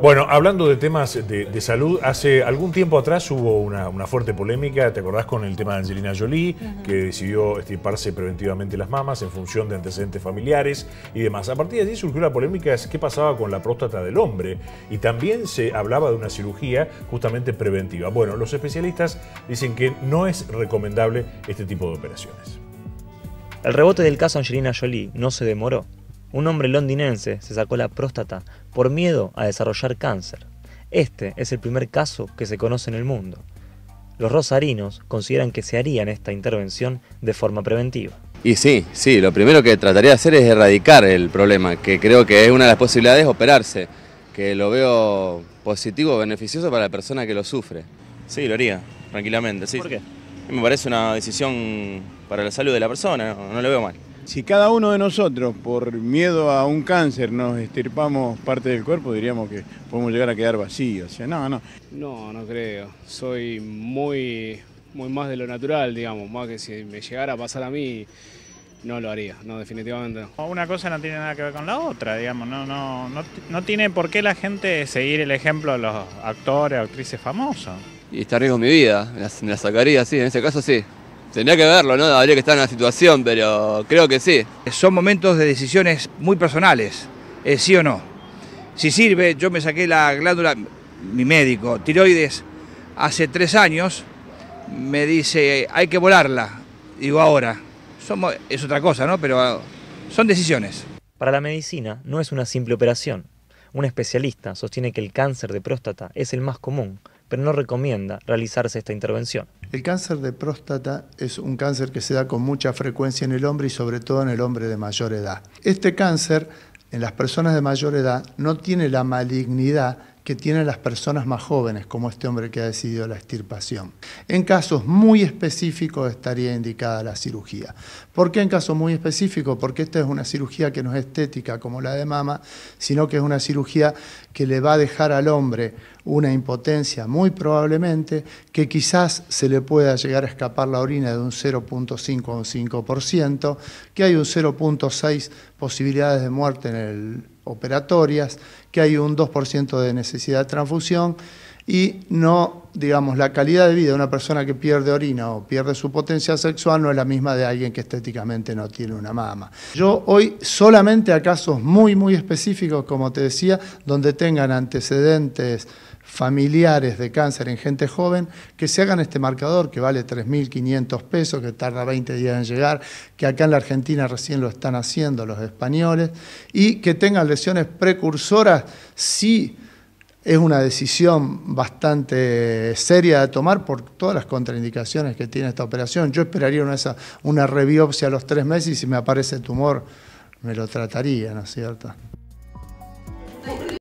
Bueno, hablando de temas de, salud, hace algún tiempo atrás hubo una, fuerte polémica, ¿te acordás con el tema de Angelina Jolie, que decidió estirparse preventivamente las mamas en función de antecedentes familiares y demás? A partir de allí surgió la polémica de qué pasaba con la próstata del hombre y también se hablaba de una cirugía justamente preventiva. Bueno, los especialistas dicen que no es recomendable este tipo de operaciones. El rebote del caso Angelina Jolie no se demoró. Un hombre londinense se sacó la próstata por miedo a desarrollar cáncer. Este es el primer caso que se conoce en el mundo. Los rosarinos consideran que se harían esta intervención de forma preventiva. Y sí, sí, lo primero que trataría de hacer es erradicar el problema, que creo que es una de las posibilidades operarse, que lo veo positivo, beneficioso para la persona que lo sufre. Sí, lo haría, tranquilamente, sí. ¿Por qué? Me parece una decisión para la salud de la persona, no lo veo mal si cada uno de nosotros, por miedo a un cáncer, nos estirpamos parte del cuerpo, diríamos que podemos llegar a quedar vacíos. no, no. No, no creo. Soy muy, muy más de lo natural, digamos, más que si me llegara a pasar a mí. No lo haría, no, definitivamente Una cosa no tiene nada que ver con la otra, digamos, no, no, no, tiene por qué la gente seguir el ejemplo de los actores, actrices famosos. Y está con mi vida, me la sacaría, sí, en ese caso sí. Tendría que verlo, ¿no? Habría que estar en la situación, pero creo que sí. Son momentos de decisiones muy personales, eh, sí o no. Si sirve, yo me saqué la glándula, mi médico, tiroides, hace tres años, me dice, hay que volarla. Digo, ahora. es otra cosa, ¿no? Pero son decisiones. Para la medicina no es una simple operación. Un especialista sostiene que el cáncer de próstata es el más común, pero no recomienda realizarse esta intervención. El cáncer de próstata es un cáncer que se da con mucha frecuencia en el hombre y sobre todo en el hombre de mayor edad. Este cáncer en las personas de mayor edad no tiene la malignidad que tienen las personas más jóvenes, como este hombre que ha decidido la extirpación. En casos muy específicos estaría indicada la cirugía. ¿Por qué en casos muy específicos? Porque esta es una cirugía que no es estética como la de mama, sino que es una cirugía que le va a dejar al hombre una impotencia muy probablemente, que quizás se le pueda llegar a escapar la orina de un 0.5 o un 5%, que hay un 0.6 posibilidades de muerte en el operatorias, que hay un 2% de necesidad de transfusión, y no, digamos, la calidad de vida de una persona que pierde orina o pierde su potencia sexual no es la misma de alguien que estéticamente no tiene una mama. Yo hoy solamente a casos muy, muy específicos, como te decía, donde tengan antecedentes familiares de cáncer en gente joven, que se hagan este marcador que vale 3.500 pesos, que tarda 20 días en llegar, que acá en la Argentina recién lo están haciendo los españoles, y que tengan lesiones precursoras, sí. Es una decisión bastante seria de tomar por todas las contraindicaciones que tiene esta operación. Yo esperaría una, esa, una rebiopsia a los tres meses y si me aparece tumor me lo trataría, ¿no es cierto?